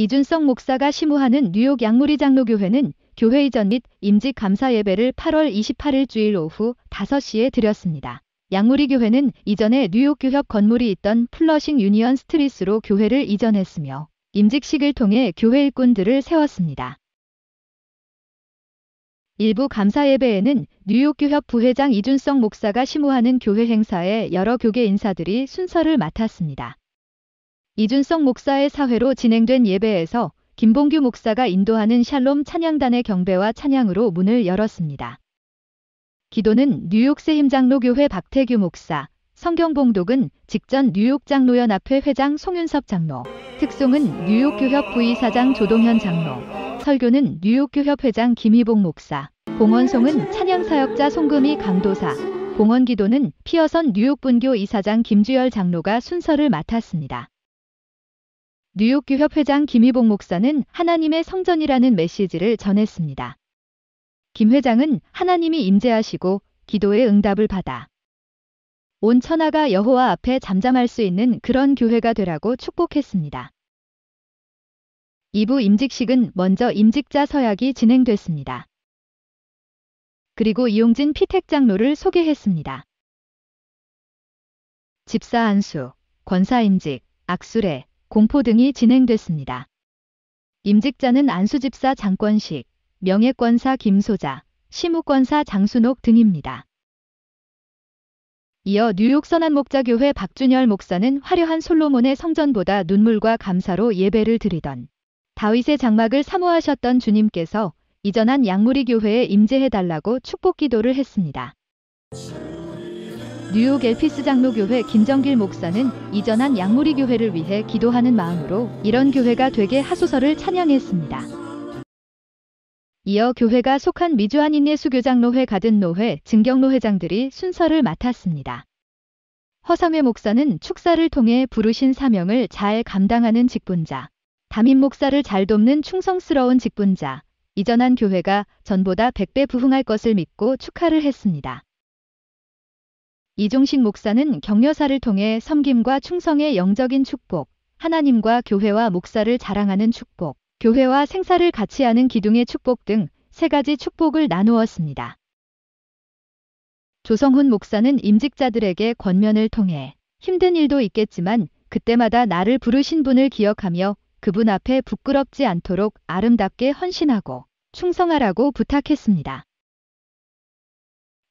이준성 목사가 심무하는 뉴욕 양무리 장로교회는 교회 이전 및 임직 감사 예배를 8월 28일 주일 오후 5시에 드렸습니다. 양무리 교회는 이전에 뉴욕 교협 건물이 있던 플러싱 유니언 스트리스로 교회를 이전했으며 임직식을 통해 교회 일꾼들을 세웠습니다. 일부 감사 예배에는 뉴욕 교협 부회장 이준성 목사가 심무하는 교회 행사에 여러 교계 인사들이 순서를 맡았습니다. 이준석 목사의 사회로 진행된 예배에서 김봉규 목사가 인도하는 샬롬 찬양단의 경배와 찬양으로 문을 열었습니다. 기도는 뉴욕 세임 장로교회 박태규 목사, 성경 봉독은 직전 뉴욕 장로연 합회 회장 송윤섭 장로, 특송은 뉴욕 교협 부의사장 조동현 장로, 설교는 뉴욕 교협 회장 김희봉 목사, 봉헌송은 찬양 사역자 송금희 강도사, 봉헌 기도는 피어선 뉴욕 분교 이사장 김주열 장로가 순서를 맡았습니다. 뉴욕교협 회장 김희복 목사는 하나님의 성전이라는 메시지를 전했습니다. 김 회장은 하나님이 임재하시고 기도의 응답을 받아 온 천하가 여호와 앞에 잠잠할 수 있는 그런 교회가 되라고 축복했습니다. 2부 임직식은 먼저 임직자 서약이 진행됐습니다. 그리고 이용진 피택 장로를 소개했습니다. 집사 안수, 권사 임직, 악수래 공포 등이 진행됐습니다. 임직자는 안수집사 장권식, 명예권사 김소자, 시무권사 장순옥 등입니다. 이어 뉴욕 선한목자교회 박준열 목사는 화려한 솔로몬의 성전보다 눈물과 감사로 예배를 드리던 다윗의 장막을 사모하셨던 주님께서 이전한 양무리 교회에 임재해달라고 축복 기도를 했습니다. 뉴욕 엘피스 장로교회 김정길 목사는 이전한 양무리 교회를 위해 기도하는 마음으로 이런 교회가 되게 하소서를 찬양했습니다. 이어 교회가 속한 미주한인의 수교장로회 가든노회 증경로회장들이 순서를 맡았습니다. 허상회 목사는 축사를 통해 부르신 사명을 잘 감당하는 직분자, 담임 목사를 잘 돕는 충성스러운 직분자, 이전한 교회가 전보다 100배 부흥할 것을 믿고 축하를 했습니다. 이종식 목사는 격려사를 통해 섬김과 충성의 영적인 축복, 하나님과 교회와 목사를 자랑하는 축복, 교회와 생사를 같이 하는 기둥의 축복 등 세 가지 축복을 나누었습니다. 조성훈 목사는 임직자들에게 권면을 통해 힘든 일도 있겠지만 그때마다 나를 부르신 분을 기억하며 그분 앞에 부끄럽지 않도록 아름답게 헌신하고 충성하라고 부탁했습니다.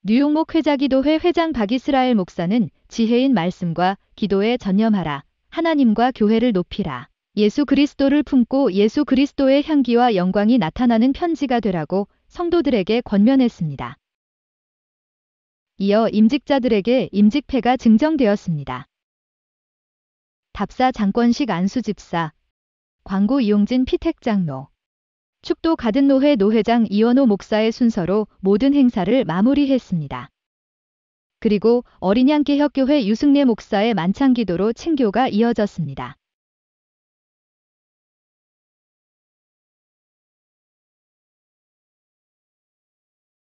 뉴욕목 회자기도회 회장 박이스라엘 목사는 지혜인 말씀과 기도에 전념하라. 하나님과 교회를 높이라. 예수 그리스도를 품고 예수 그리스도의 향기와 영광이 나타나는 편지가 되라고 성도들에게 권면했습니다. 이어 임직자들에게 임직패가 증정되었습니다. 답사 장권식 안수집사, 광고 이용진 피택장로 축도 가든노회 노회장 이원호 목사의 순서로 모든 행사를 마무리했습니다. 그리고 어린양계 협교회 유승래 목사의 만찬기도로 친교가 이어졌습니다.